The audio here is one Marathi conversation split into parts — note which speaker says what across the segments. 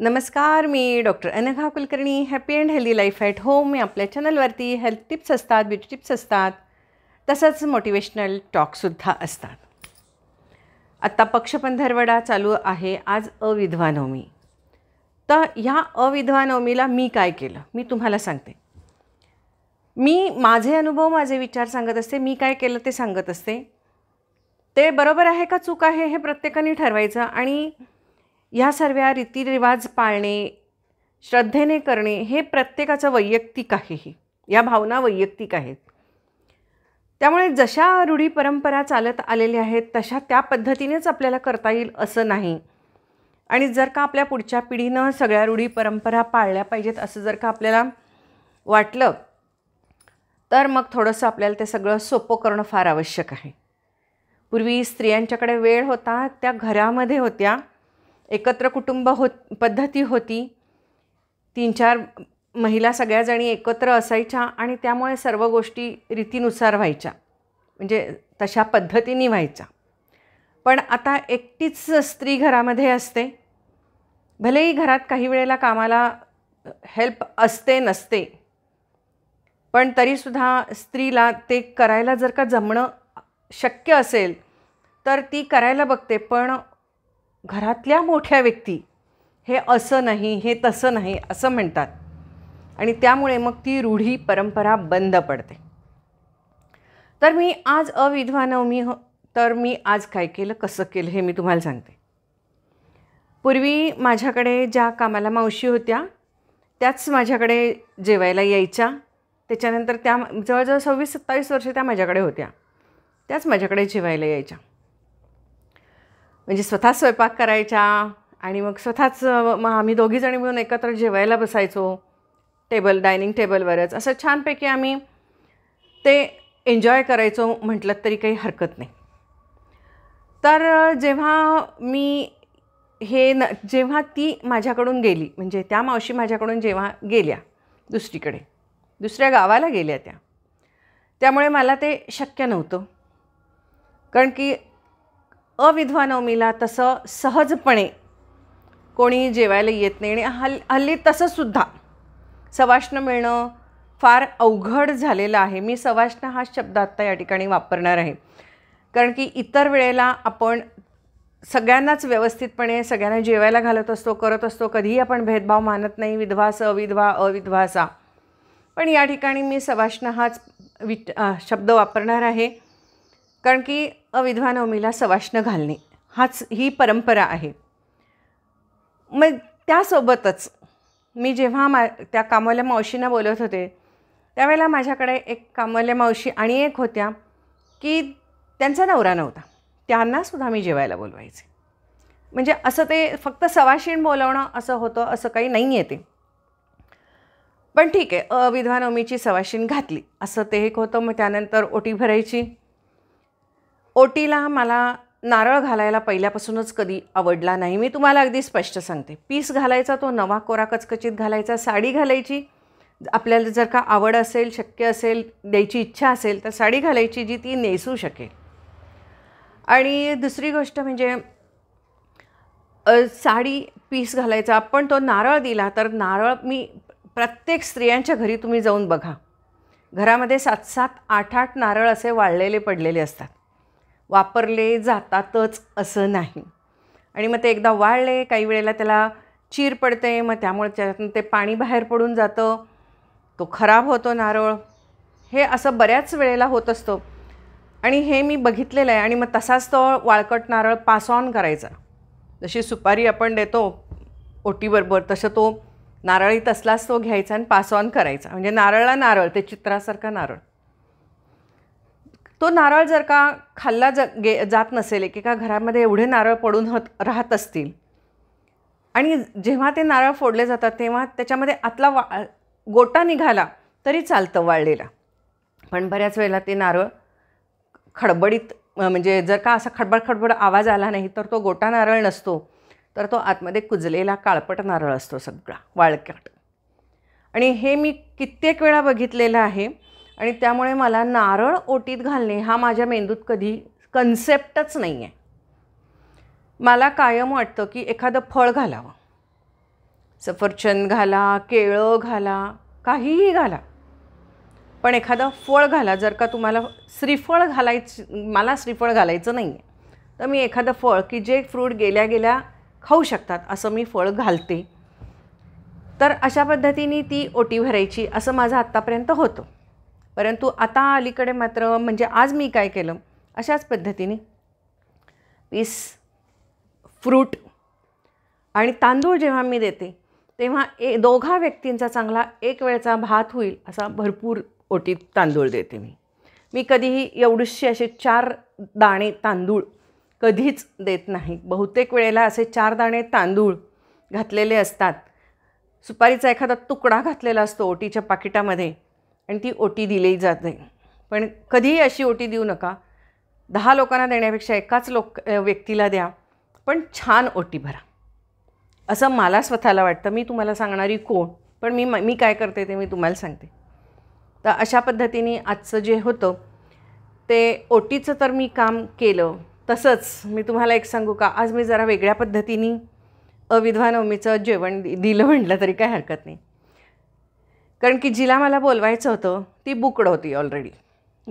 Speaker 1: नमस्कार मी doctor Anagha Kulkarni happy and healthy life at home मी आपल्या चॅनलवरती हेल्थ टिप्स असतात ब्युटी टिप्स असतात तसंच मोटिवेशनल टॉकसुद्धा असतात आत्ता पक्षपंधरवडा चालू आहे आज अविधवा नवमी तर ह्या अविधवा नवमीला मी काय केलं मी तुम्हाला सांगते मी माझे अनुभव माझे विचार सांगत असते मी काय केलं ते सांगत असते ते बरोबर आहे का चूक आहे हे प्रत्येकाने ठरवायचं आणि ह्या सर्व रीतिरिवाज पाळणे श्रद्धेने करणे हे प्रत्येकाचं वैयक्तिक आहे या भावना वैयक्तिक आहेत त्यामुळे जशा रूढी परंपरा चालत आलेल्या आहेत तशा त्या पद्धतीनेच आपल्याला करता येईल असं नाही आणि जर का आपल्या पुढच्या पिढीनं सगळ्या रूढी परंपरा पाळल्या पाहिजेत असं जर का आपल्याला वाटलं तर मग थोडंसं आपल्याला ते सगळं सोपं करणं फार आवश्यक आहे पूर्वी स्त्रियांच्याकडे वेळ होता त्या घरामध्ये होत्या एकत्र कुटुंब हो पद्धती होती तीन चार महिला सगळ्याजणी एकत्र असायच्या आणि त्यामुळे सर्व गोष्टी रीतीनुसार व्हायच्या म्हणजे तशा पद्धतीने व्हायच्या पण आता एकटीच स्त्री घरामध्ये असते भलेही घरात काही वेळेला कामाला हेल्प असते नसते पण तरीसुद्धा स्त्रीला ते करायला जर का जमणं शक्य असेल तर ती करायला बघते पण घरातल्या मोठ्या व्यक्ती हे असं नाही हे तसं नाही असं म्हणतात आणि त्यामुळे मग ती रूढी परंपरा बंद पडते तर मी आज अविधवा नवमी हो तर मी आज काय केलं कसं केलं हे मी तुम्हाला सांगते पूर्वी माझ्याकडे ज्या कामाला मावशी होत्या त्याच माझ्याकडे जेवायला यायच्या त्याच्यानंतर त्या जवळजवळ सव्वीस सत्तावीस वर्ष त्या माझ्याकडे होत्या त्याच माझ्याकडे जेवायला यायच्या म्हणजे स्वतः स्वयंपाक करायच्या आणि मग स्वतःच मग आम्ही दोघीजणी मिळून एकत्र जेवायला बसायचो टेबल डायनिंग टेबलवरच असं छानपैकी आम्ही ते एन्जॉय करायचो म्हटलं तरी काही हरकत नाही तर जेव्हा मी हे न जेव्हा ती माझ्याकडून गेली म्हणजे त्या मावशी माझ्याकडून जेव्हा गेल्या दुसरीकडे दुसऱ्या गावाला गेल्या त्या त्यामुळे मला ते शक्य नव्हतं कारण की अविधवा नवमीला तसं सहजपणे कोणी जेवायला येत नाही आणि हल् हल्ली तसंसुद्धा सवाष्ण मिळणं फार अवघड झालेलं आहे मी सवाष्ण हा शब्द आत्ता या ठिकाणी वापरणार आहे कारण की इतर वेळेला आपण सगळ्यांनाच व्यवस्थितपणे सगळ्यांना जेवायला घालत असतो करत असतो कधीही आपण भेदभाव मानत नाही विधवा स अविधवा अविधवा पण या ठिकाणी मी सवाष्ण हाच वि शब्द वापरणार आहे कारण की अविधवा नवमीला सवाष्ण घालणे हाच ही परंपरा आहे मग त्यासोबतच मी जेव्हा मा त्या कामवल्या मावशींना बोलत होते त्यावेळेला माझ्याकडे एक कामवल्या मावशी आणि एक होत्या की त्यांचा नवरा नव्हता त्यांनासुद्धा मी जेवायला बोलवायचे म्हणजे असं ते फक्त सवाशीण बोलवणं असं होतं असं काही नाही येते पण ठीक आहे अविधवा नवमीची सवाशीण घातली असं ते एक होतं मग त्यानंतर ओटी भरायची ओटीला मला नारळ घालायला पहिल्यापासूनच कधी आवडला नाही मी तुम्हाला अगदी स्पष्ट सांगते पीस घालायचा तो नवा कोरा कचकचीत घालायचा साडी घालायची आपल्याला जर का आवड असेल शक्य असेल द्यायची इच्छा असेल तर साडी घालायची जी ती नेसू शकेल आणि दुसरी गोष्ट म्हणजे साडी पीस घालायचा पण तो नारळ दिला तर नारळ मी प्रत्येक स्त्रियांच्या घरी तुम्ही जाऊन बघा घरामध्ये सात सात आठ आठ नारळ असे वाळलेले पडलेले असतात वापरले जातातच असं नाही आणि मग ते एकदा वाळले काही वेळेला त्याला चीर पडते मग त्यामुळे त्यातून ते पाणी बाहेर पडून जातं तो खराब होतो नारळ हे असं बऱ्याच वेळेला होत असतं आणि हे मी बघितलेलं आहे आणि मग तसाच तो वाळकट नारळ पास ऑन करायचा जशी सुपारी आपण देतो ओटीबरोबर तसं तो नारळी तसलाच तो घ्यायचा आणि पास ऑन करायचा म्हणजे नारळला नारळ ते चित्रासारखा नारळ तो नारळ जर का खाल्ला ज गे जात नसेल एकेका घरामध्ये एवढे नारळ पडून होत राहत असतील आणि जेव्हा ते नारळ फोडले जातात तेव्हा त्याच्यामध्ये आतला वा गोटा निघाला तरी चालतं वाळलेला पण बऱ्याच वेळेला ते नारळ खडबडीत म्हणजे जर का असा खडबड खडबड आवाज आला नाही तर तो गोटा नारळ नसतो तर तो आतमध्ये कुजलेला काळपट नारळ असतो सगळा वाळक्याट आणि हे मी कित्येक वेळा बघितलेलं आहे आणि त्यामुळे मला नारळ ओटीत घालणे हा माझ्या मेंदूत कधी कन्सेप्टच नाही आहे मला कायम वाटतं की एखादं फळ घालावं सफरचंद घाला केळं घाला काहीही घाला पण एखादं फळ घाला जर का तुम्हाला श्रीफळ घालायचं मला श्रीफळ घालायचं नाही आहे तर मी एखादं फळ की जे फ्रूट गेल्या गेल्या खाऊ शकतात असं मी फळ घालते तर अशा पद्धतीने ती ओटी भरायची असं माझं आत्तापर्यंत होतं परंतु आता अलीकडे मात्र म्हणजे आज मी काय केलं अशाच पद्धतीने पीस फ्रूट आणि तांदूळ जेव्हा मी देते तेव्हा ए दोघा व्यक्तींचा चांगला एक वेळचा भात होईल असा भरपूर ओटीत तांदूळ देते मी मी कधीही एवढीशी असे चार दाणे तांदूळ कधीच देत नाही बहुतेक वेळेला असे चार दाणे तांदूळ घातलेले असतात सुपारीचा एखादा तुकडा घातलेला असतो ओटीच्या पाकिटामध्ये आणि ती ओटी दिली जात नाही पण कधीही अशी ओटी देऊ नका दहा लोकांना देण्यापेक्षा एकाच लोक व्यक्तीला द्या पण छान ओटी भरा असं मला स्वतःला वाटतं मी तुम्हाला सांगणारी कोण पण मी मी काय करते ते मी तुम्हाला सांगते तर अशा पद्धतीने आजचं जे होतं ते ओ टीचं तर मी काम केलं तसंच मी तुम्हाला एक सांगू का आज मी जरा वेगळ्या पद्धतीने अविधवा नवमीचं जेवण दिलं म्हटलं तरी काय हरकत नाही कारण की जिला मला बोलवायचं होतं ती बुकडं होती ऑलरेडी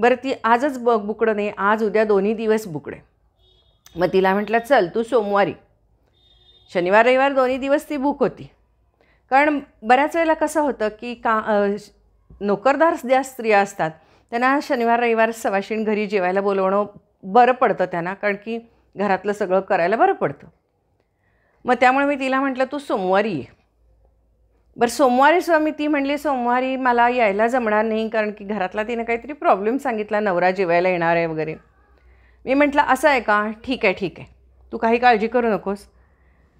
Speaker 1: बरं ती आजच ब बुकडं नाही आज उद्या दोन्ही दिवस बुकडे मग तिला म्हटलं चल तू सोमवारी शनिवार रविवार दोन्ही दिवस ती बुक होती कारण बऱ्याच वेळेला कसं होतं की का नोकरदार ज्या स्त्रिया असतात त्यांना शनिवार रविवार सवाशीण घरी जेवायला बोलवणं बरं पडतं त्यांना कारण की घरातलं सगळं करायला बरं पडतं मग त्यामुळे मी तिला म्हटलं तू सोमवारी ये बरं सोमवारी स्वामी मी ती म्हणली सोमवारी मला यायला जमणार नाही कारण की घरातला तिने काहीतरी प्रॉब्लेम सांगितला नवरा जेवायला येणार आहे वगैरे मी म्हटलं असं आहे का ठीक आहे ठीक आहे तू काही काळजी करू नकोस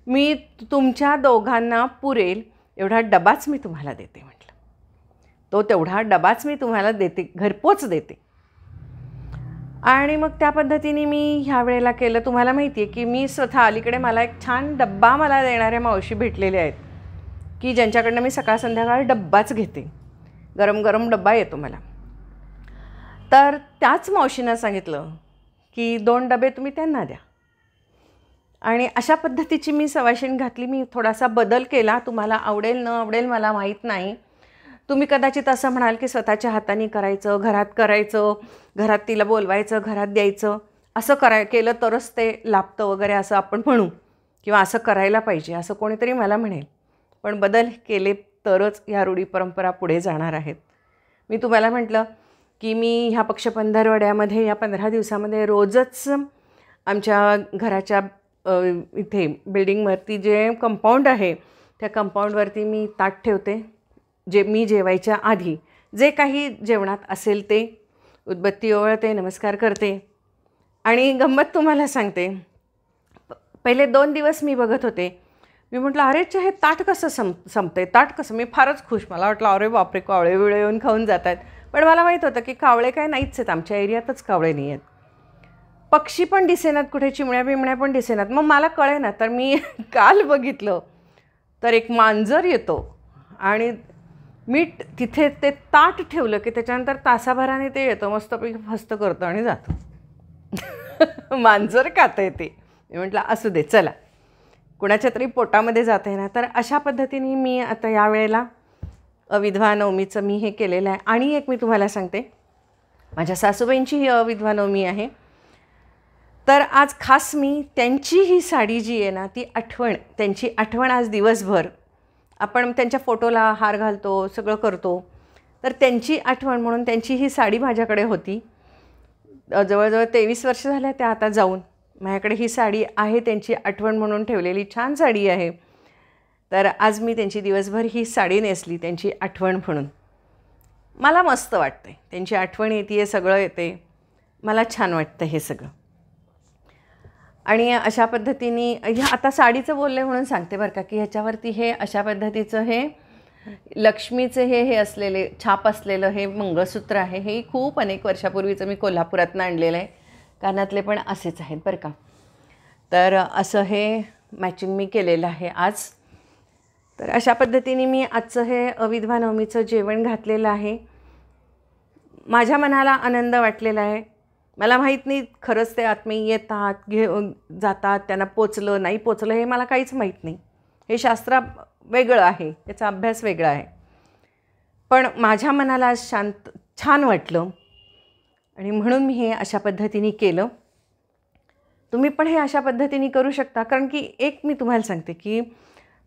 Speaker 1: मी तुमच्या दोघांना पुरेल एवढा डबाच मी तुम्हाला देते म्हटलं तो तेवढा डबाच मी तुम्हाला देते घरपोच देते आणि मग त्या पद्धतीने मी ह्या वेळेला केलं तुम्हाला माहिती आहे की मी स्वतः अलीकडे मला एक छान डब्बा मला देणाऱ्या मावशी भेटलेल्या आहेत की ज्यांच्याकडनं मी सकाळ संध्याकाळ डब्बाच घेते गरम गरम डब्बा येतो मला तर त्याच मावशीनं सांगितलं की दोन डबे तुम्ही त्यांना द्या आणि अशा पद्धतीची मी सवाशीण घातली मी थोडासा बदल केला तुम्हाला आवडेल न आवडेल मला माहीत नाही तुम्ही कदाचित असं म्हणाल की स्वतःच्या हाताने करायचं घरात करायचं घरात तिला बोलवायचं घरात द्यायचं असं कराय केलं तरच ते लाभतं वगैरे असं आपण म्हणू किंवा असं करायला पाहिजे असं कोणीतरी मला म्हणेल पण बदल केले तरच ह्या रूढी परंपरा पुढे जाणार आहेत मी तुम्हाला म्हटलं की मी ह्या पक्ष पंधरवड्यामध्ये या पंधरा दिवसामध्ये रोजच आमच्या घराच्या इथे बिल्डिंगवरती जे कंपाऊंड आहे त्या कंपाऊंडवरती मी ताट ठेवते जे मी जेवायच्या आधी जे काही जेवणात असेल ते उदबत्ती ओवळते नमस्कार करते आणि गंमत तुम्हाला सांगते पहिले दोन दिवस मी बघत होते मी म्हटलं अरे अरेच्या हे ताट कसं संपतं आहे ताट कसं मी फारच खुश मला वाटलं अरे बापरे कावळे विळे येऊन खाऊन जात आहेत पण मला माहीत होतं की कावळे काय नाहीच आहेत आमच्या एरियातच कावळे नाही आहेत पक्षी पण दिसेनात कुठे चिमण्या बिमण्या पण दिसेनात मग मला कळे ना तर मी काल बघितलं तर एक मांजर येतो आणि मी तिथे ते ताट ठेवलं की त्याच्यानंतर तासाभराने ते येतं मस्तपैकी फस्त करतो आणि जातो मांजर खातं ते मी म्हटलं असू दे चला कुणाच्या तरी पोटामध्ये जाते ना तर अशा पद्धतीने मी आता यावेळेला अविधवा नवमीचं मी हे केलेलं आहे आणि एक मी तुम्हाला सांगते माझ्या सासूबाईंची ही अविधवा नवमी आहे तर आज खास मी त्यांची ही साडी जी आहे ना ती आठवण त्यांची आठवण आज दिवसभर आपण त्यांच्या फोटोला हार घालतो सगळं करतो तर त्यांची आठवण म्हणून त्यांची ही साडी माझ्याकडे होती जवळजवळ तेवीस वर्ष झाल्या त्या आता जाऊन माझ्याकडे ही साडी आहे त्यांची आठवण म्हणून ठेवलेली छान साडी आहे तर आज मी त्यांची दिवसभर ही साडी नेसली त्यांची आठवण म्हणून मला मस्त वाटते त्यांची आठवण येते आहे सगळं येते मला छान वाटतं हे सगळं आणि अशा पद्धतीने ह्या आता साडीचं बोलले म्हणून सांगते बरं का की ह्याच्यावरती हे अशा पद्धतीचं हे लक्ष्मीचं हे हे असलेले छाप असलेलं हे मंगळसूत्र आहे हे खूप अनेक वर्षापूर्वीचं मी कोल्हापुरातनं आणलेलं आहे कानातले पण असेच आहेत बरं का तर असं हे मॅचिंग मी केलेलं आहे आज तर अशा पद्धतीने मी आजचं हे अविधवा नवमीचं जेवण घातलेलं आहे माझ्या मनाला आनंद वाटलेला आहे मला माहीत नाही खरंच ते आत्मीय येतात घे जातात त्यांना पोचलं नाही पोचलं हे मला काहीच माहीत नाही हे शास्त्र वेगळं आहे याचा अभ्यास वेगळा आहे पण माझ्या मनाला शांत छान वाटलं आणि म्हणून मी हे अशा पद्धतीने केलं तुम्ही पण हे अशा पद्धतीने करू शकता कारण की एक मी तुम्हाला सांगते की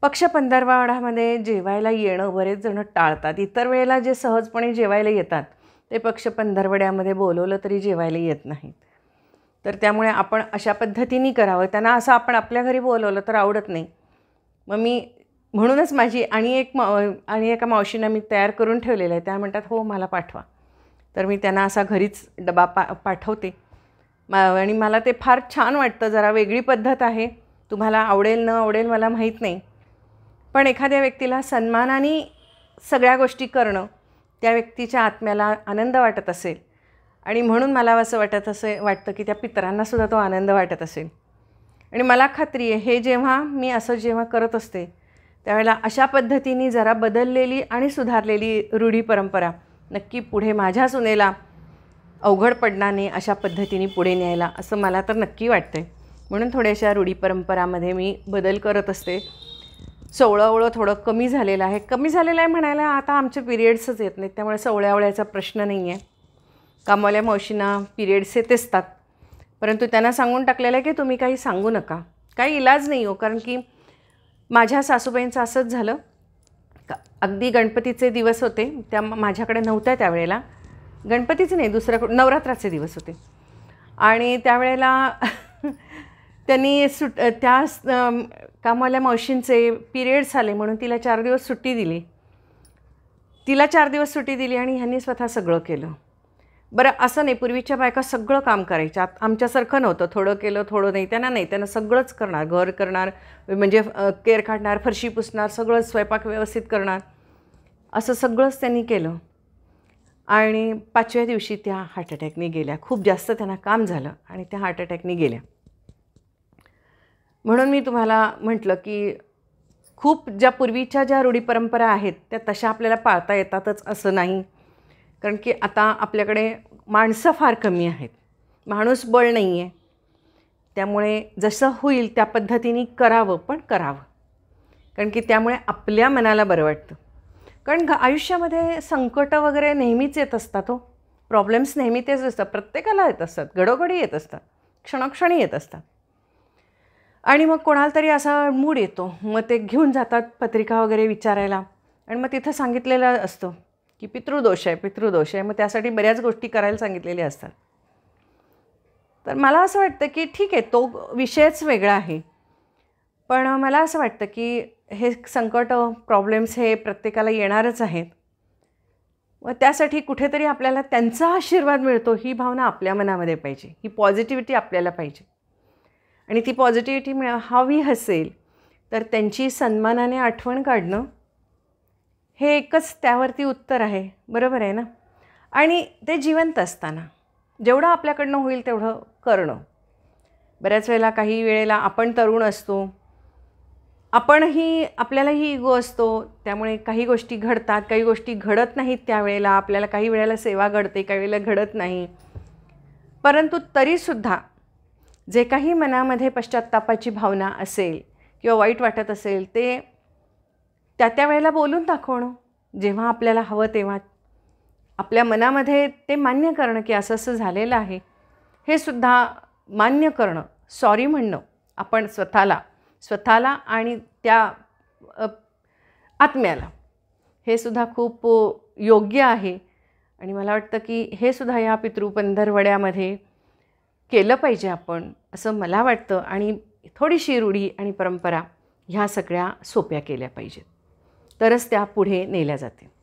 Speaker 1: पक्ष पंधरवाडामध्ये जेवायला येणं बरेच जणं टाळतात इतर वेळेला जे सहजपणे जेवायला येतात ते पक्ष पंधरवड्यामध्ये बोलवलं तरी जेवायला येत नाहीत तर त्यामुळे आपण अशा पद्धतीने करावं त्यांना असं आपण आपल्या घरी बोलवलं तर आवडत नाही मग मी म्हणूनच माझी आणि एक मा आणि एका मावशीनं मी तयार करून ठेवलेलं आहे त्या म्हणतात हो मला पाठवा तर मी त्यांना असा घरीच डबा पा पाठवते मा आणि मला ते फार छान वाटतं जरा वेगळी पद्धत आहे तुम्हाला आवडेल न आवडेल मला माहीत नाही पण एखाद्या व्यक्तीला सन्मानाने सगळ्या गोष्टी करणं त्या व्यक्तीच्या आत्म्याला आनंद वाटत असेल आणि म्हणून मला असं वाटत असे वाटतं की त्या पितरांनासुद्धा तो आनंद वाटत असेल आणि मला खात्री आहे हे जेव्हा मी असं जेव्हा करत असते त्यावेळेला अशा पद्धतीने जरा बदललेली आणि सुधारलेली रूढी परंपरा नक्की पुढे माझ्या सुनेला अवघड पडणार नाही अशा पद्धतीने पुढे न्यायला असं मला तर नक्की वाटतं आहे म्हणून थोड्याशा रूढी परंपरामध्ये मी बदल करत असते सवळावळं थोडं कमी झालेलं आहे कमी झालेलं आहे म्हणायला आता आमचे पिरियड्सच येत नाहीत त्यामुळे ओळ्याचा प्रश्न नाही आहे कामावल्या मावशींना पिरियड्स येत असतात परंतु त्यांना सांगून टाकलेलं आहे की तुम्ही काही सांगू नका काही इलाज नाही हो कारण की माझ्या सासूबाईंचं असंच झालं अगदी गणपतीचे दिवस होते त्या माझ्याकडे नव्हत्या त्यावेळेला गणपतीचे नाही दुसऱ्याकडून नवरात्राचे दिवस होते आणि त्यावेळेला त्यांनी सुट त्या कामाल्या मावशींचे पिरियड्स आले म्हणून तिला चार दिवस सुट्टी दिली तिला चार दिवस सुट्टी दिली आणि ह्यांनी स्वतः सगळं केलं बरं असं नाही पूर्वीच्या बायका सगळं काम करायच्या आत आमच्यासारखं नव्हतं थोडं केलं थोडं नाही त्यांना नाही त्यांना सगळंच करणार घर करणार म्हणजे केअर काढणार फरशी पुसणार सगळं स्वयंपाक व्यवस्थित करणार असं सगळंच त्यांनी केलं आणि पाचव्या दिवशी त्या हार्ट अटॅकने गेल्या खूप जास्त त्यांना काम झालं आणि त्या हार्ट अटॅकने गेल्या म्हणून मी तुम्हाला म्हटलं की खूप ज्या पूर्वीच्या ज्या रूढी परंपरा आहेत त्या तशा आपल्याला पाळता येतातच असं नाही कारण की आता आपल्याकडे माणसं फार कमी आहेत माणूस बळ नाही आहे त्यामुळे जसं होईल त्या पद्धतीने करावं पण करावं कारण की त्यामुळे आपल्या मनाला बरं वाटतं कारण आयुष्यामध्ये संकटं वगैरे नेहमीच येत असतात हो प्रॉब्लेम्स नेहमी तेच असतात प्रत्येकाला येत असतात घडोघडी येत असतात क्षणाक्षणी येत असतात आणि मग कोणाला तरी असा मूड येतो मग ते घेऊन जातात पत्रिका वगैरे विचारायला आणि मग तिथं सांगितलेलं असतं की पितृदोष आहे पितृदोष आहे मग त्यासाठी बऱ्याच गोष्टी करायला सांगितलेल्या असतात तर मला असं वाटतं की ठीक आहे तो विषयच वेगळा आहे पण मला असं वाटतं की हे संकट प्रॉब्लेम्स हे प्रत्येकाला येणारच आहेत व त्यासाठी कुठेतरी आपल्याला त्यांचा आशीर्वाद मिळतो ही भावना आपल्या मनामध्ये पाहिजे ही पॉझिटिव्हिटी आपल्याला पाहिजे आणि ती पॉझिटिव्हिटी मिळा हवी असेल तर त्यांची सन्मानाने आठवण काढणं हे एकच त्यावरती उत्तर आहे बरोबर आहे ना आणि ते जिवंत असताना जेवढं आपल्याकडनं होईल तेवढं करणं बऱ्याच वेळेला काही वेळेला आपण तरुण असतो आपणही आपल्यालाही इगो असतो त्यामुळे काही गोष्टी घडतात काही गोष्टी घडत नाहीत त्यावेळेला आपल्याला काही वेळेला सेवा घडते काही वेळेला घडत नाही परंतु तरीसुद्धा जे काही मनामध्ये पश्चात्तापाची भावना असेल किंवा वाईट वाटत असेल ते त्या त्या वेळेला बोलून दाखवणं जेव्हा आपल्याला हवं तेव्हा आपल्या मनामध्ये ते मान्य करणं की असं असं झालेलं आहे हे सुद्धा मान्य करणं सॉरी म्हणणं आपण स्वतःला स्वतःला आणि त्या आत्म्याला हे सुद्धा खूप योग्य आहे आणि मला वाटतं की हे सुद्धा पितृ पितृपंधरवड्यामध्ये केलं पाहिजे आपण असं मला वाटतं आणि थोडीशी रूढी आणि परंपरा ह्या सगळ्या सोप्या केल्या पाहिजेत तरच त्या पुढे नेल्या जातील